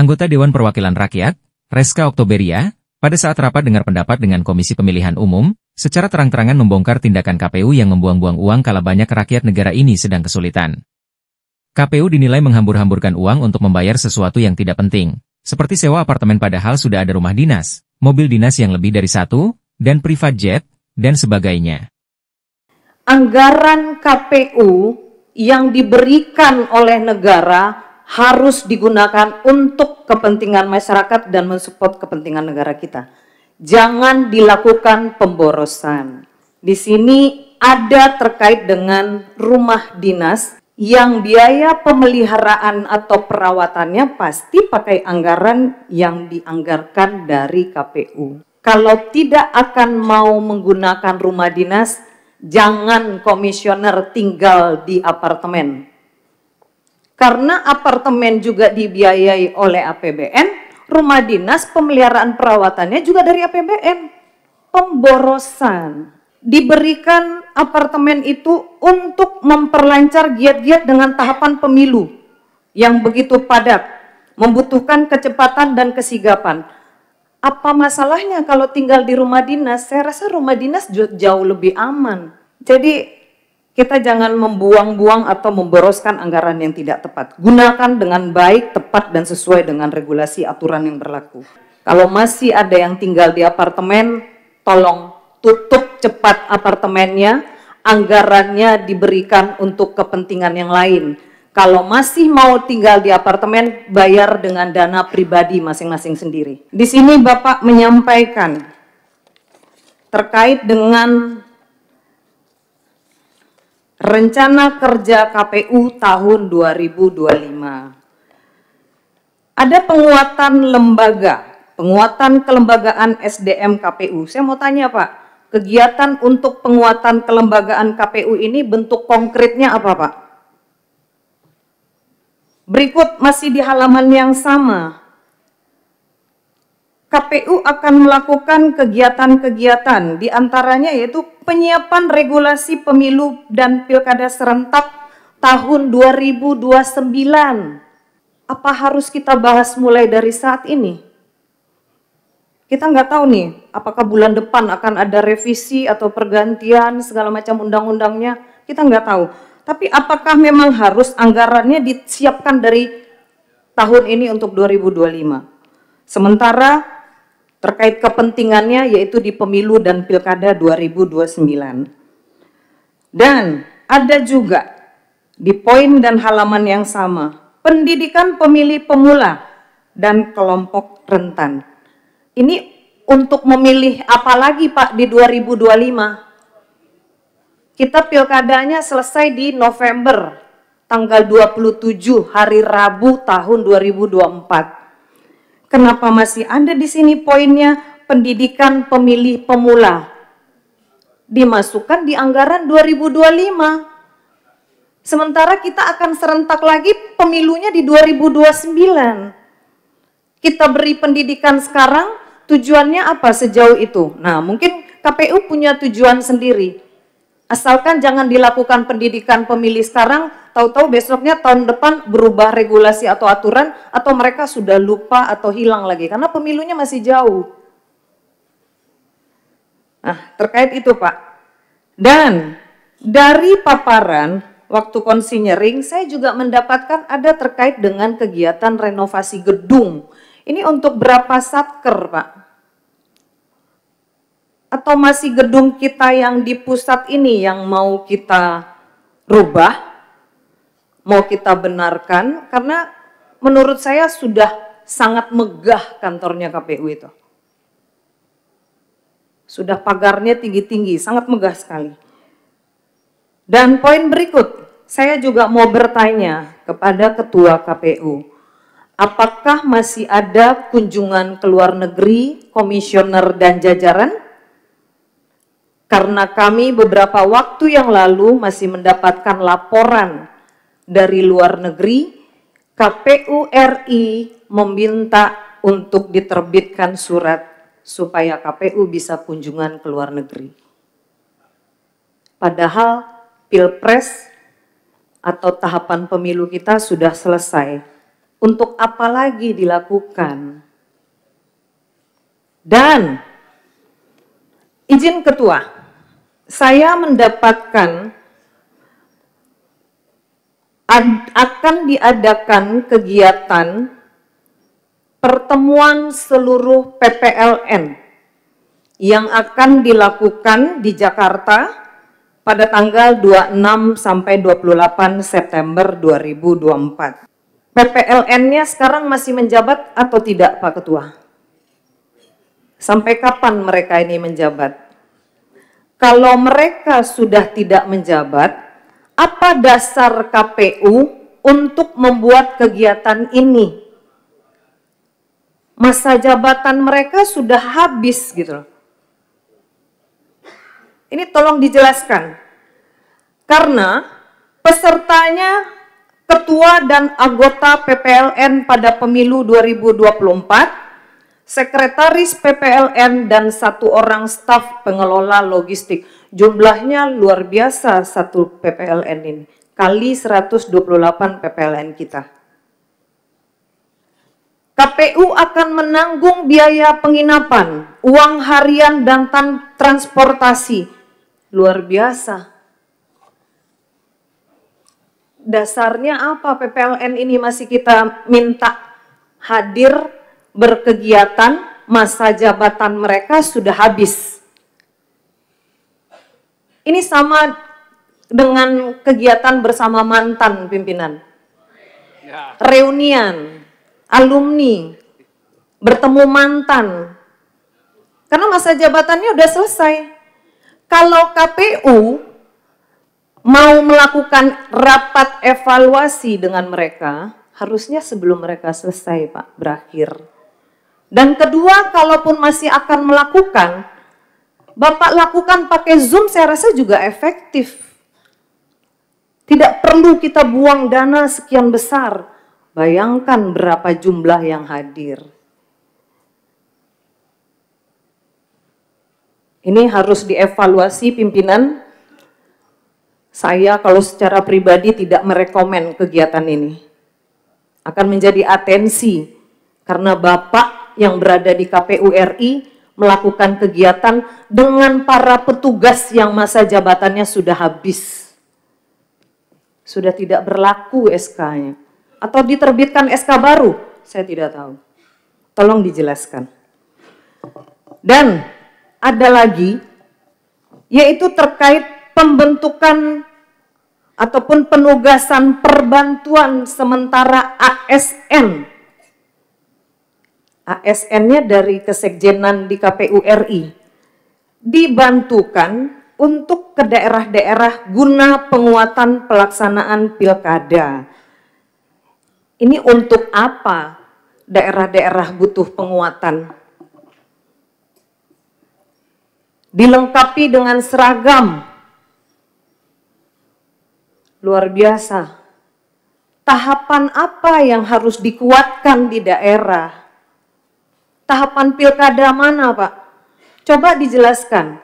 anggota Dewan Perwakilan Rakyat, Reska Oktoberia, pada saat rapat dengar pendapat dengan Komisi Pemilihan Umum, secara terang-terangan membongkar tindakan KPU yang membuang-buang uang kala banyak rakyat negara ini sedang kesulitan. KPU dinilai menghambur-hamburkan uang untuk membayar sesuatu yang tidak penting, seperti sewa apartemen padahal sudah ada rumah dinas, mobil dinas yang lebih dari satu, dan privat jet, dan sebagainya. Anggaran KPU yang diberikan oleh negara harus digunakan untuk kepentingan masyarakat dan mensupport kepentingan negara kita. Jangan dilakukan pemborosan. Di sini ada terkait dengan rumah dinas yang biaya pemeliharaan atau perawatannya pasti pakai anggaran yang dianggarkan dari KPU. Kalau tidak akan mau menggunakan rumah dinas, jangan komisioner tinggal di apartemen karena apartemen juga dibiayai oleh APBN, rumah dinas pemeliharaan perawatannya juga dari APBN. Pemborosan diberikan apartemen itu untuk memperlancar giat-giat dengan tahapan pemilu yang begitu padat, membutuhkan kecepatan dan kesigapan. Apa masalahnya kalau tinggal di rumah dinas? Saya rasa rumah dinas jauh lebih aman. Jadi kita jangan membuang-buang atau memboroskan anggaran yang tidak tepat. Gunakan dengan baik, tepat, dan sesuai dengan regulasi aturan yang berlaku. Kalau masih ada yang tinggal di apartemen, tolong tutup cepat apartemennya, anggarannya diberikan untuk kepentingan yang lain. Kalau masih mau tinggal di apartemen, bayar dengan dana pribadi masing-masing sendiri. Di sini Bapak menyampaikan terkait dengan Rencana Kerja KPU tahun 2025. Ada penguatan lembaga, penguatan kelembagaan SDM KPU. Saya mau tanya Pak, kegiatan untuk penguatan kelembagaan KPU ini bentuk konkretnya apa Pak? Berikut masih di halaman yang sama, KPU akan melakukan kegiatan-kegiatan diantaranya yaitu penyiapan regulasi pemilu dan pilkada serentak tahun 2029. Apa harus kita bahas mulai dari saat ini? Kita nggak tahu nih, apakah bulan depan akan ada revisi atau pergantian segala macam undang-undangnya, kita nggak tahu. Tapi apakah memang harus anggarannya disiapkan dari tahun ini untuk 2025? Sementara terkait kepentingannya yaitu di pemilu dan pilkada 2029. Dan ada juga di poin dan halaman yang sama, pendidikan pemilih pemula dan kelompok rentan. Ini untuk memilih apalagi Pak di 2025? Kita pilkadanya selesai di November tanggal 27 hari Rabu tahun 2024 Kenapa masih ada di sini poinnya pendidikan pemilih pemula? Dimasukkan di anggaran 2025. Sementara kita akan serentak lagi pemilunya di 2029. Kita beri pendidikan sekarang, tujuannya apa sejauh itu? Nah, mungkin KPU punya tujuan sendiri. Asalkan jangan dilakukan pendidikan pemilih sekarang, tahu-tahu besoknya tahun depan berubah regulasi atau aturan atau mereka sudah lupa atau hilang lagi karena pemilunya masih jauh. Nah, terkait itu Pak. Dan dari paparan waktu konsinyering saya juga mendapatkan ada terkait dengan kegiatan renovasi gedung. Ini untuk berapa satker Pak? Atau masih gedung kita yang di pusat ini yang mau kita rubah? mau kita benarkan karena menurut saya sudah sangat megah kantornya KPU itu. Sudah pagarnya tinggi-tinggi, sangat megah sekali. Dan poin berikut, saya juga mau bertanya kepada Ketua KPU, apakah masih ada kunjungan ke luar negeri, komisioner dan jajaran? Karena kami beberapa waktu yang lalu masih mendapatkan laporan dari luar negeri, KPU RI meminta untuk diterbitkan surat supaya KPU bisa kunjungan ke luar negeri. Padahal pilpres atau tahapan pemilu kita sudah selesai. Untuk apa lagi dilakukan? Dan izin ketua, saya mendapatkan akan diadakan kegiatan pertemuan seluruh PPLN yang akan dilakukan di Jakarta pada tanggal 26 sampai 28 September 2024. PPLN-nya sekarang masih menjabat atau tidak Pak Ketua? Sampai kapan mereka ini menjabat? Kalau mereka sudah tidak menjabat, apa dasar KPU untuk membuat kegiatan ini? Masa jabatan mereka sudah habis gitu loh. Ini tolong dijelaskan. Karena pesertanya ketua dan anggota PPLN pada pemilu 2024 sekretaris PPLN dan satu orang staf pengelola logistik. Jumlahnya luar biasa satu PPLN ini, kali 128 PPLN kita. KPU akan menanggung biaya penginapan, uang harian dan transportasi. Luar biasa. Dasarnya apa PPLN ini masih kita minta hadir berkegiatan masa jabatan mereka sudah habis. Ini sama dengan kegiatan bersama mantan pimpinan. Ya. Reunian, alumni, bertemu mantan. Karena masa jabatannya udah selesai. Kalau KPU mau melakukan rapat evaluasi dengan mereka, harusnya sebelum mereka selesai Pak, berakhir. Dan kedua, kalaupun masih akan melakukan, Bapak lakukan pakai Zoom saya rasa juga efektif. Tidak perlu kita buang dana sekian besar. Bayangkan berapa jumlah yang hadir. Ini harus dievaluasi pimpinan. Saya kalau secara pribadi tidak merekomen kegiatan ini. Akan menjadi atensi karena Bapak yang berada di KPU RI melakukan kegiatan dengan para petugas yang masa jabatannya sudah habis. Sudah tidak berlaku SK-nya. Atau diterbitkan SK baru, saya tidak tahu. Tolong dijelaskan. Dan ada lagi, yaitu terkait pembentukan ataupun penugasan perbantuan sementara ASN ASN-nya dari kesekjenan di KPU RI dibantukan untuk ke daerah-daerah guna penguatan pelaksanaan pilkada. Ini untuk apa daerah-daerah butuh penguatan? Dilengkapi dengan seragam. Luar biasa. Tahapan apa yang harus dikuatkan di daerah? tahapan pilkada mana Pak? Coba dijelaskan.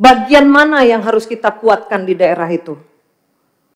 Bagian mana yang harus kita kuatkan di daerah itu?